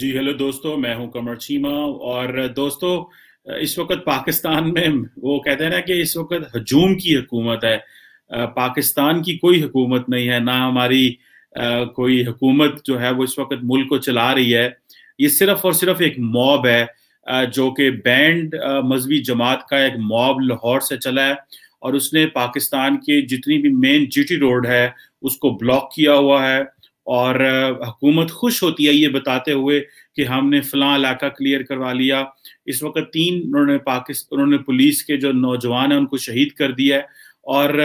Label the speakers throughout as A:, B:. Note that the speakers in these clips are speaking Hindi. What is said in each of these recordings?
A: जी हेलो दोस्तों मैं हूं कमर चीमा और दोस्तों इस वक्त पाकिस्तान में वो कहते हैं ना कि इस वक्त हजूम की हुकूमत है पाकिस्तान की कोई हुकूमत नहीं है ना हमारी कोई हुकूमत जो है वो इस वक्त मुल्क को चला रही है ये सिर्फ और सिर्फ एक मॉब है जो कि बैंड मजहबी जमात का एक मॉब लाहौर से चला है और उसने पाकिस्तान के जितनी भी मेन जी रोड है उसको ब्लॉक किया हुआ है और हुकूमत खुश होती है ये बताते हुए कि हमने फला इलाका क्लियर करवा लिया इस वक्त तीन उन्होंने पाकिस्तान उन्होंने पुलिस के जो नौजवान हैं उनको शहीद कर दिया है और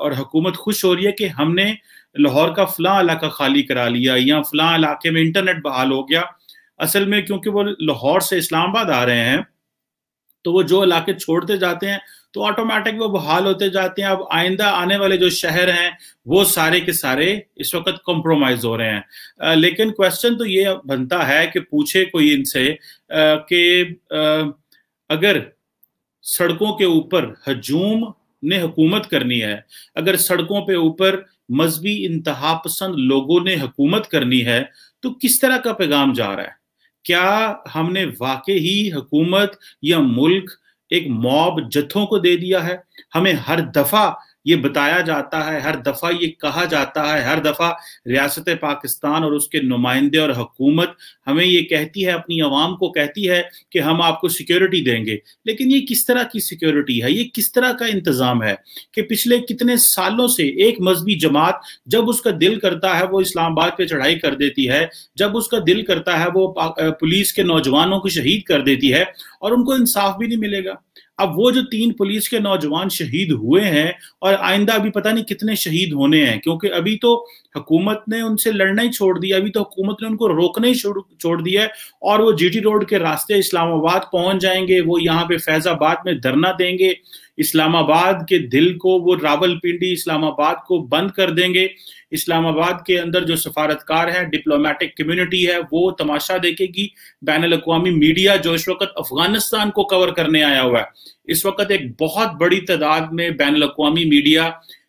A: और हुकूमत खुश हो रही है कि हमने लाहौर का फला इलाका खाली करा लिया या फला इलाके में इंटरनेट बहाल हो गया असल में क्योंकि वो लाहौर से इस्लामाबाद आ रहे हैं तो वो जो इलाके छोड़ते जाते हैं तो ऑटोमेटिक वो बहाल होते जाते हैं अब आइंदा आने वाले जो शहर हैं वो सारे के सारे इस वक्त कॉम्प्रोमाइज हो रहे हैं लेकिन क्वेश्चन तो ये बनता है कि पूछे कोई इनसे कि अगर सड़कों के ऊपर हजूम ने हुकूमत करनी है अगर सड़कों पे ऊपर मजहबी इंतहा पसंद लोगों ने हुकूमत करनी है तो किस तरह का पैगाम जा रहा है क्या हमने वाकई ही हुकूमत या मुल्क एक मॉब जत्थों को दे दिया है हमें हर दफा ये बताया जाता है हर दफ़ा ये कहा जाता है हर दफ़ा रियासत पाकिस्तान और उसके नुमाइंदे और हुकूमत हमें ये कहती है अपनी आवाम को कहती है कि हम आपको सिक्योरिटी देंगे लेकिन ये किस तरह की सिक्योरिटी है ये किस तरह का इंतज़ाम है कि पिछले कितने सालों से एक मजहबी जमात जब उसका दिल करता है वो इस्लामाबाद पर चढ़ाई कर देती है जब उसका दिल करता है वो पुलिस के नौजवानों को शहीद कर देती है और उनको इंसाफ भी नहीं मिलेगा अब वो जो तीन पुलिस के नौजवान शहीद हुए हैं और आइंदा अभी पता नहीं कितने शहीद होने हैं क्योंकि अभी तो हुकूमत ने उनसे लड़ना ही छोड़ दिया अभी तो हुकूमत ने उनको रोकना ही छोड़ दिया है और वो जीटी रोड के रास्ते इस्लामाबाद पहुंच जाएंगे वो यहाँ पे फैजाबाद में धरना देंगे इस्लामाबाद के दिल को वो रावलपिंडी इस्लामाबाद को बंद कर देंगे इस्लामाबाद के अंदर जो सफारतकार है डिप्लोमेटिक कम्युनिटी है वो तमाशा देखेगी बैन अवी मीडिया जो इस वक्त अफगानिस्तान को कवर करने आया हुआ है इस वक्त एक बहुत बड़ी तादाद में बैन अवी मीडिया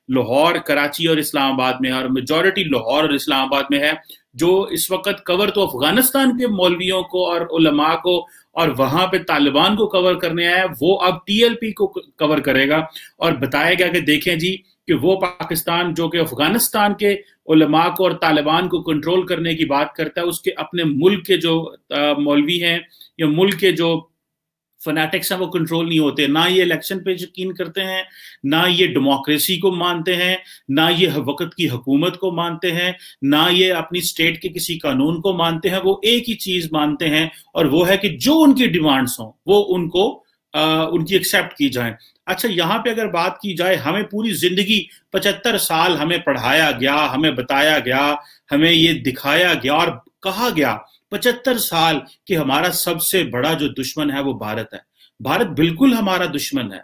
A: लाहौर कराची और इस्लामाबाद में है और मेजॉरिटी लाहौर और इस्लामाबाद में है जो इस वक्त कवर तो अफगानिस्तान के मौलवियों को और उलमा को और वहां पे तालिबान को कवर करने आया वो अब टीएलपी को कवर करेगा और बताया गया कि देखें जी कि वो पाकिस्तान जो कि अफगानिस्तान के उलमा को और तालिबान को कंट्रोल करने की बात करता है उसके अपने मुल्क के जो मौलवी हैं या मुल्क के जो फनेटिक्स हैं वो कंट्रोल नहीं होते ना ये इलेक्शन पे यकीन करते हैं ना ये डेमोक्रेसी को मानते हैं ना ये वक्त की हुकूमत को मानते हैं ना ये अपनी स्टेट के किसी कानून को मानते हैं वो एक ही चीज मानते हैं और वो है कि जो उनकी डिमांड्स हों वो उनको आ, उनकी एक्सेप्ट की जाए अच्छा यहाँ पे अगर बात की जाए हमें पूरी जिंदगी पचहत्तर साल हमें पढ़ाया गया हमें बताया गया हमें ये दिखाया गया और कहा गया पचहत्तर साल कि हमारा सबसे बड़ा जो दुश्मन है वो भारत है भारत बिल्कुल हमारा दुश्मन है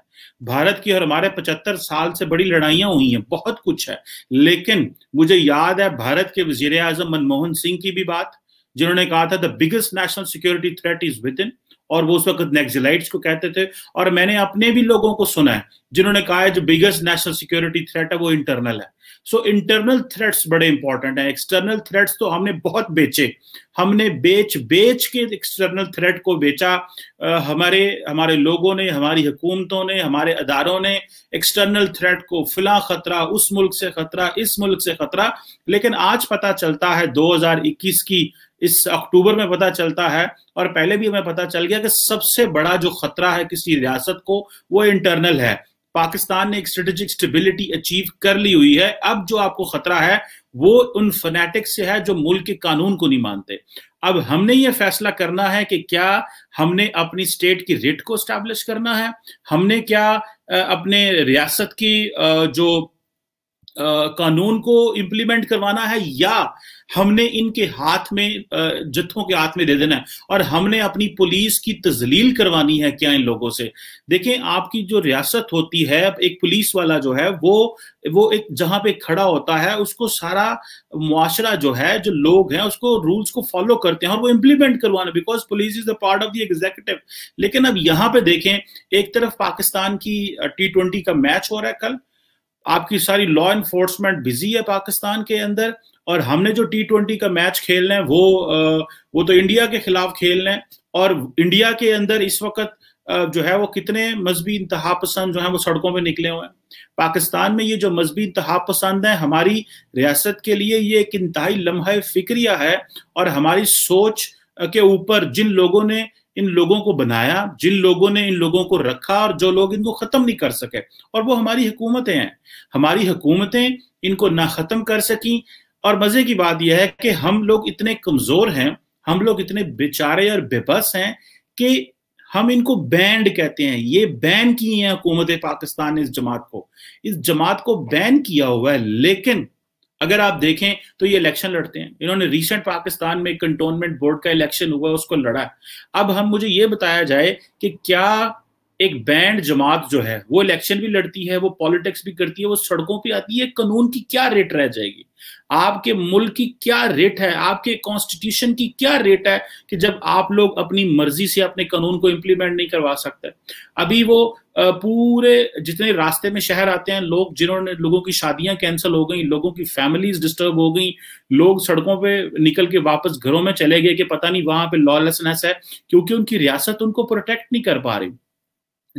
A: भारत की और हमारे पचहत्तर साल से बड़ी लड़ाइयां हुई हैं बहुत कुछ है लेकिन मुझे याद है भारत के वजीर आजम मनमोहन सिंह की भी बात जिन्होंने कहा था the biggest national security threat is within और वो उस वक्त नेक्जिलाइट्स को कहते थे और मैंने अपने भी लोगों को सुना है जिन्होंने कहा है जो बिगेस्ट नेशनल सिक्योरिटी थ्रेट है वो इंटरनल है सो इंटरनल थ्रेट्स बड़े इंपॉर्टेंट है एक्सटर्नल थ्रेट्स तो हमने बहुत बेचे हमने बेच बेच के एक्सटर्नल थ्रेट को बेचा आ, हमारे हमारे लोगों ने हमारी हुकूमतों ने हमारे अदारों ने एक्सटर्नल थ्रेट को फिला खतरा उस मुल्क से खतरा इस मुल्क से खतरा लेकिन आज पता चलता है 2021 की इस अक्टूबर में पता चलता है और पहले भी हमें पता चल गया कि सबसे बड़ा जो खतरा है किसी रियासत को वो इंटरनल है पाकिस्तान ने एक स्ट्रेटेजिक स्टेबिलिटी अचीव कर ली हुई है अब जो आपको खतरा है वो उन फनेटिक्स से है जो मुल्क के कानून को नहीं मानते अब हमने ये फैसला करना है कि क्या हमने अपनी स्टेट की रिट को स्टैब्लिश करना है हमने क्या अपने रियासत की जो कानून को इम्प्लीमेंट करवाना है या हमने इनके हाथ में जत्थों के हाथ में दे देना है और हमने अपनी पुलिस की तजलील करवानी है क्या इन लोगों से देखें आपकी जो रियासत होती है एक पुलिस वाला जो है वो वो एक जहां पे खड़ा होता है उसको सारा मुआशरा जो है जो लोग हैं उसको रूल्स को फॉलो करते हैं और वो इम्प्लीमेंट करवाना because police is the part of the executive लेकिन अब यहाँ पे देखें एक तरफ पाकिस्तान की टी ट्वेंटी का मैच हो रहा है कल आपकी सारी लॉ एनफोर्समेंट बिजी है पाकिस्तान के अंदर और हमने जो टी ट्वेंटी का मैच खेलना है वो वो तो इंडिया के खिलाफ खेलना है और इंडिया के अंदर इस वक्त जो है वो कितने मजहबी इंतहा पसंद जो है वो सड़कों पर निकले हुए हैं पाकिस्तान में ये जो मजहबी इंतहा पसंद है हमारी रियासत के लिए ये एक इंतहाई लम्हा फिक्रिया है और हमारी सोच के ऊपर जिन लोगों ने इन लोगों को बनाया जिन लोगों ने इन लोगों को रखा और जो लोग इनको ख़त्म नहीं कर सके और वो हमारी हुकूमतें हैं हमारी हुकूमतें इनको ना ख़त्म कर सकी और मज़े की बात यह है कि हम लोग इतने कमज़ोर हैं हम लोग इतने बेचारे और बेबस हैं कि हम इनको बैंड कहते हैं ये बैन किए हैं हुकूमत पाकिस्तान ने इस जमात को इस जमात को बैन किया हुआ है लेकिन अगर आप देखें तो ये इलेक्शन लड़ते हैं इन्होंने रिसेंट पाकिस्तान में कंटोनमेंट बोर्ड का इलेक्शन हुआ उसको लड़ा अब हम मुझे ये बताया जाए कि क्या एक बैंड जमात जो है वो इलेक्शन भी लड़ती है वो पॉलिटिक्स भी करती है वो सड़कों पे आती है कानून की क्या रेट रह जाएगी आपके मुल्क की क्या रेट है आपके कॉन्स्टिट्यूशन की क्या रेट है कि जब आप लोग अपनी मर्जी से अपने कानून को इम्प्लीमेंट नहीं करवा सकते अभी वो पूरे जितने रास्ते में शहर आते हैं लोग जिन्होंने लोगों की शादियां कैंसिल हो गई लोगों की फैमिलीज डिस्टर्ब हो गई लोग सड़कों पे निकल के वापस घरों में चले गए कि पता नहीं वहां पे लॉलेसनेस है क्योंकि उनकी रियासत उनको प्रोटेक्ट नहीं कर पा रही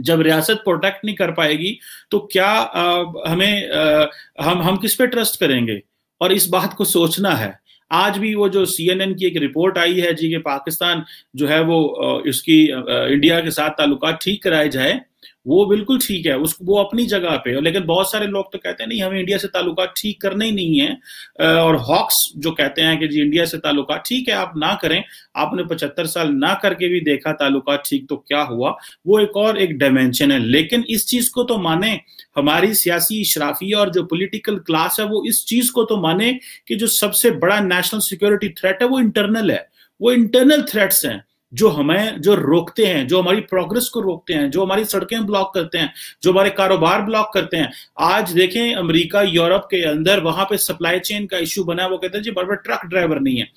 A: जब रियासत प्रोटेक्ट नहीं कर पाएगी तो क्या आ, हमें आ, हम हम किस पे ट्रस्ट करेंगे और इस बात को सोचना है आज भी वो जो सी की एक रिपोर्ट आई है जी कि पाकिस्तान जो है वो इसकी इंडिया के साथ ताल्लुक ठीक कराए जाए वो बिल्कुल ठीक है उसको वो अपनी जगह पे लेकिन बहुत सारे लोग तो कहते हैं नहीं हमें इंडिया से ताल्लुका ठीक करने ही नहीं है और हॉक्स जो कहते हैं कि जी इंडिया से ताल्लुका ठीक है आप ना करें आपने पचहत्तर साल ना करके भी देखा ताल्लुका ठीक तो क्या हुआ वो एक और एक डायमेंशन है लेकिन इस चीज को तो माने हमारी सियासी इशराफी और जो पोलिटिकल क्लास है वो इस चीज को तो माने कि जो सबसे बड़ा नेशनल सिक्योरिटी थ्रेट है वो इंटरनल है वो इंटरनल थ्रेट्स हैं जो हमें जो रोकते हैं जो हमारी प्रोग्रेस को रोकते हैं जो हमारी सड़कें ब्लॉक करते हैं जो हमारे कारोबार ब्लॉक करते हैं आज देखें अमेरिका यूरोप के अंदर वहां पे सप्लाई चेन का इश्यू बना है वो कहते हैं जी बड़े ट्रक ड्राइवर नहीं है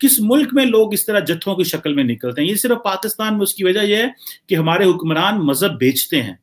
A: किस मुल्क में लोग इस तरह जत्थों की शक्ल में निकलते हैं ये सिर्फ पाकिस्तान में उसकी वजह यह है कि हमारे हुक्मरान मजहब बेचते हैं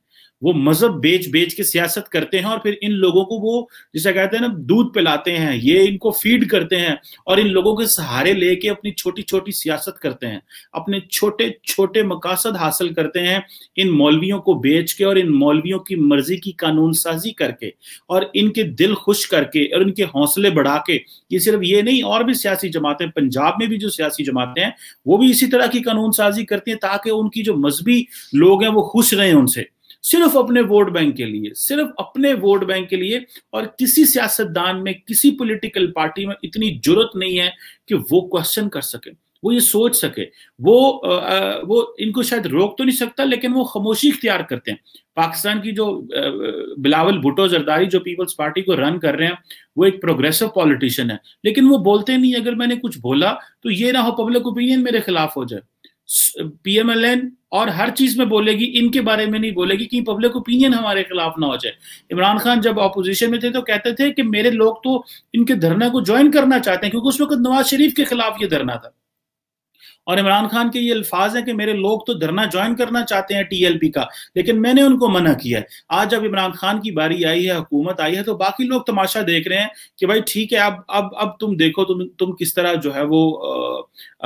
A: वो मजहब बेच बेच के सियासत करते हैं और फिर इन लोगों को वो जिसे कहते हैं ना दूध पिलाते हैं ये इनको फीड करते हैं और इन लोगों के सहारे लेके अपनी छोटी छोटी सियासत करते हैं अपने छोटे छोटे मकासद हासिल करते हैं इन मौलवियों को बेच के और इन मौलवियों की मर्जी की कानून साजी करके और इनके दिल खुश करके और इनके हौसले बढ़ा के ये सिर्फ ये नहीं और भी सियासी जमातें पंजाब में भी जो सियासी जमातें हैं वो भी इसी तरह की कानून साजी करती हैं ताकि उनकी जो मजहबी लोग हैं वो खुश रहें उनसे सिर्फ अपने वोट बैंक के लिए सिर्फ अपने वोट बैंक के लिए और किसी सियासतदान में किसी पॉलिटिकल पार्टी में इतनी जरूरत नहीं है कि वो क्वेश्चन कर सके वो ये सोच सके वो आ, वो इनको शायद रोक तो नहीं सकता लेकिन वो खामोशी इख्तियार करते हैं पाकिस्तान की जो बिलावल भुटो जरदारी जो पीपल्स पार्टी को रन कर रहे हैं वो एक प्रोग्रेसिव पॉलिटिशियन है लेकिन वो बोलते नहीं अगर मैंने कुछ बोला तो ये ना हो पब्लिक ओपिनियन मेरे खिलाफ हो जाए पीएमएलएन और हर चीज में बोलेगी इनके बारे में नहीं बोलेगी कि पब्लिक ओपिनियन हमारे खिलाफ ना हो जाए इमरान खान जब अपोजिशन में थे तो कहते थे कि मेरे लोग तो इनके धरना को ज्वाइन करना चाहते हैं क्योंकि उस वक्त नवाज शरीफ के खिलाफ ये धरना था और इमरान खान के ये अल्फाज हैं कि मेरे लोग तो धरना ज्वाइन करना चाहते हैं टीएलपी का लेकिन मैंने उनको मना किया है आज जब इमरान खान की बारी आई है हुकूमत आई है तो बाकी लोग तमाशा देख रहे हैं कि भाई ठीक है अब अब अब तुम देखो तुम तुम किस तरह जो है वो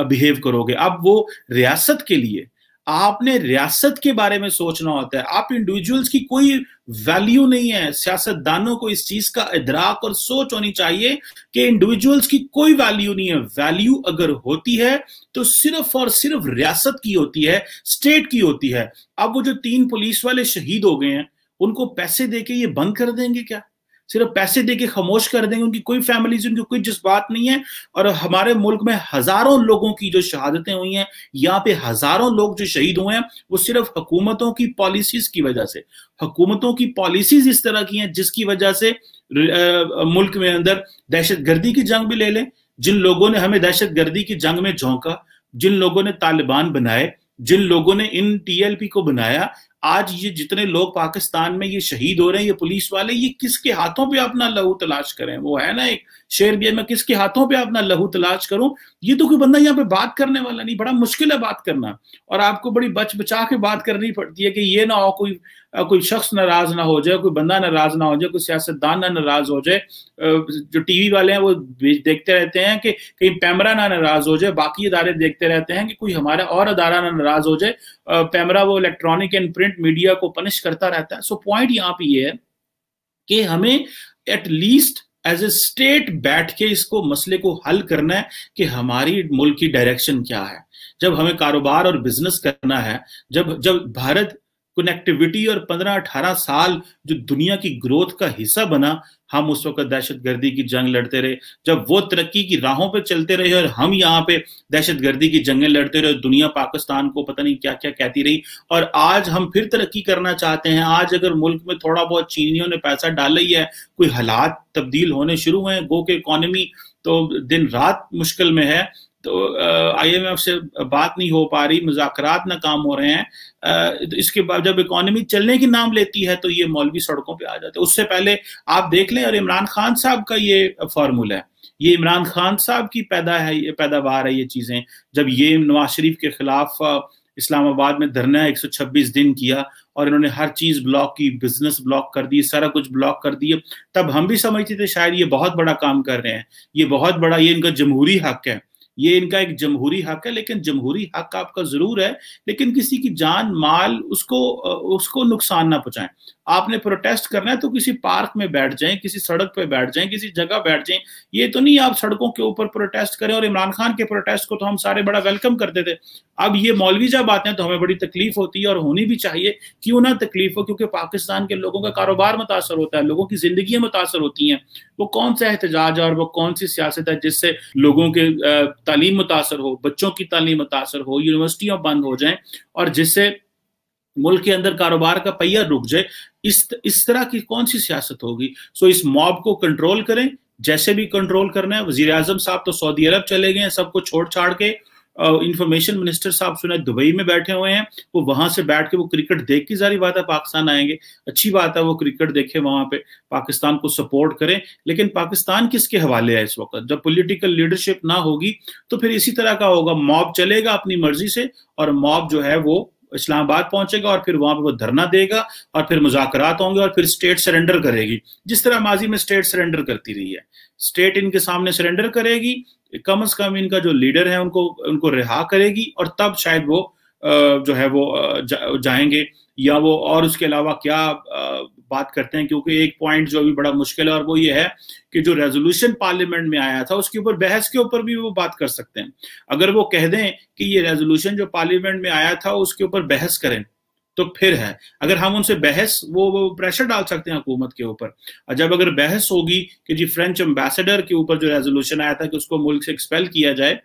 A: बिहेव करोगे अब वो रियासत के लिए आपने रियासत के बारे में सोचना होता है आप इंडिविजुअल्स की कोई वैल्यू नहीं है सियासतदानों को इस चीज का इधराक और सोच होनी चाहिए कि इंडिविजुअल्स की कोई वैल्यू नहीं है वैल्यू अगर होती है तो सिर्फ और सिर्फ रियासत की होती है स्टेट की होती है अब वो जो तीन पुलिस वाले शहीद हो गए हैं उनको पैसे दे के ये बंद कर देंगे क्या सिर्फ पैसे दे के खामोश कर देंगे उनकी कोई फैमिली उनकी कोई जज्बात नहीं है और हमारे मुल्क में हजारों लोगों की जो शहादतें हुई हैं यहाँ पे हजारों लोग जो शहीद हुए हैं वो सिर्फ हुकूमतों की पॉलिसीज की वजह से हुकूमतों की पॉलिसीज इस तरह की हैं जिसकी वजह से मुल्क में अंदर दहशत गर्दी की जंग भी ले लें जिन लोगों ने हमें दहशत गर्दी की जंग में झोंका जिन लोगों ने तालिबान बनाए जिन लोगों ने इन टीएलपी को बनाया आज ये जितने लोग पाकिस्तान में ये शहीद हो रहे हैं ये पुलिस वाले ये किसके हाथों पे अपना लहू तलाश करें वो है ना एक शेर भी मैं किसके हाथों पे अपना लहू तलाश करूं ये तो कोई बंदा यहाँ पे बात करने वाला नहीं बड़ा मुश्किल है बात करना और आपको बड़ी बच बचा के बात करनी पड़ती है कि ये ना हो कोई कोई शख्स नाराज ना हो जाए कोई बंदा नाराज ना हो जाए कोई सियासतदान ना नाराज हो जाए जो टीवी वाले हैं वो देखते रहते हैं कि कहीं पैमरा ना नाराज हो जाए बाकी इदारे देखते रहते हैं कि कोई हमारा और अदारा ना नाराज हो जाए कैमरा वो इलेक्ट्रॉनिक एंड प्रिंट मीडिया को पनिश करता रहता है सो पॉइंट यहाँ पे ये है कि हमें एटलीस्ट एज ए स्टेट बैठ के इसको मसले को हल करना है कि हमारी मुल्क की डायरेक्शन क्या है जब हमें कारोबार और बिजनेस करना है जब जब भारत कनेक्टिविटी और 15-18 साल जो दुनिया की ग्रोथ का हिस्सा बना हम उस वक्त दहशत गर्दी की जंग लड़ते रहे जब वो तरक्की की राहों पे चलते रहे और हम यहाँ पे दहशत गर्दी की जंगें लड़ते रहे दुनिया पाकिस्तान को पता नहीं क्या क्या कहती रही और आज हम फिर तरक्की करना चाहते हैं आज अगर मुल्क में थोड़ा बहुत चीनियों ने पैसा डाला ही है कोई हालात तब्दील होने शुरू हुए हैं गो के इकोनॉमी तो दिन रात मुश्किल में है तो आई एम एफ से बात नहीं हो पा रही मुजात ना काम हो रहे हैं तो इसके बाद जब इकोनॉमी चलने की नाम लेती है तो ये मौलवी सड़कों पे आ जाते हैं उससे पहले आप देख लें और इमरान खान साहब का ये फार्मूला है ये इमरान खान साहब की पैदा है ये पैदावार है ये चीज़ें जब ये नवाज शरीफ के खिलाफ इस्लामाबाद में धरना 126 दिन किया और इन्होंने हर चीज़ ब्लॉक की बिजनेस ब्लॉक कर दी सारा कुछ ब्लॉक कर दिए तब हम भी समझते थे शायद ये बहुत बड़ा काम कर रहे हैं ये बहुत बड़ा ये इनका जमहूरी हक है ये इनका एक जमहूरी हक है लेकिन जमहूरी हक आपका जरूर है लेकिन किसी की जान माल उसको उसको नुकसान ना पहुंचाएं आपने प्रोटेस्ट करना है तो किसी पार्क में बैठ जाएं किसी सड़क पर बैठ जाएं किसी जगह बैठ जाएं ये तो नहीं आप सड़कों के ऊपर प्रोटेस्ट करें और इमरान खान के प्रोटेस्ट को तो हम सारे बड़ा वेलकम करते थे अब ये मौलवी जब बातें तो हमें बड़ी तकलीफ होती है और होनी भी चाहिए क्यों ना तकलीफ हो क्योंकि पाकिस्तान के लोगों का कारोबार मुतासर होता है लोगों की जिंदगी मुतासर होती हैं वो कौन सा एहतजाज है और वो कौन सी सियासत है जिससे लोगों के तालीम मुतासर हो बच्चों की तालीम मुतासर हो यूनिवर्सिटियां बंद हो जाएं और जिससे मुल्क के अंदर कारोबार का पहिया रुक जाए इस इस तरह की कौन सी सियासत होगी सो इस मॉब को कंट्रोल करें जैसे भी कंट्रोल करना है वजीर आजम साहब तो सऊदी अरब चले गए हैं सबको छोड़ छाड़ के इंफॉर्मेशन मिनिस्टर साहब सुने दुबई में बैठे हुए हैं वो वहां से बैठ के वो क्रिकेट देख के जारी बात है पाकिस्तान आएंगे अच्छी बात है वो क्रिकेट देखे वहां पे पाकिस्तान को सपोर्ट करें लेकिन पाकिस्तान किसके हवाले है इस वक्त जब पोलिटिकल लीडरशिप ना होगी तो फिर इसी तरह का होगा मॉब चलेगा अपनी मर्जी से और मॉब जो है वो इस्लामाबाद पहुंचेगा और फिर वहां पर वो धरना देगा और फिर मुजाकरात होंगे और फिर स्टेट सरेंडर करेगी जिस तरह माजी में स्टेट सरेंडर करती रही है स्टेट इनके सामने सरेंडर करेगी कम अज कम इनका जो लीडर है उनको उनको रिहा करेगी और तब शायद वो जो है वो जाएंगे या वो और उसके अलावा क्या बात करते हैं क्योंकि एक पॉइंट जो अभी बड़ा मुश्किल है और वो ये है कि जो रेजोल्यूशन पार्लियामेंट में आया था उसके ऊपर बहस के ऊपर भी वो बात कर सकते हैं अगर वो कह दें कि ये रेजोल्यूशन जो पार्लियामेंट में आया था उसके ऊपर बहस करें तो फिर है अगर हम उनसे बहस वो, वो प्रेशर डाल सकते हैं हुकूमत के ऊपर और जब अगर बहस होगी कि जी फ्रेंच एम्बेसडर के ऊपर जो रेजोल्यूशन आया था कि उसको मुल्क से एक्सपेल किया जाए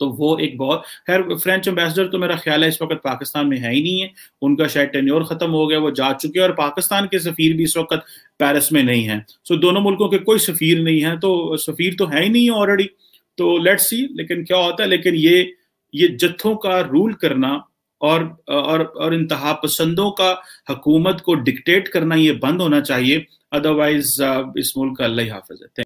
A: तो वो एक बहुत खैर फ्रेंच एम्बेसडर तो मेरा ख्याल है इस वक्त पाकिस्तान में है ही नहीं है उनका शायद टेन्योर ख़त्म हो गया वो जा चुके हैं और पाकिस्तान के सफ़ीर भी इस वक्त पेरिस में नहीं है सो दोनों मुल्कों के कोई सफ़ीर नहीं है तो सफ़ीर तो है ही नहीं है ऑलरेडी तो लेट्स सी लेकिन क्या होता है लेकिन ये ये जत्थों का रूल करना और और और इंतहा पसंदों का हुकूमत को डिक्टेट करना ये बंद होना चाहिए अदरवाइज uh, इस मुल्क का अल्लाह हाफिज है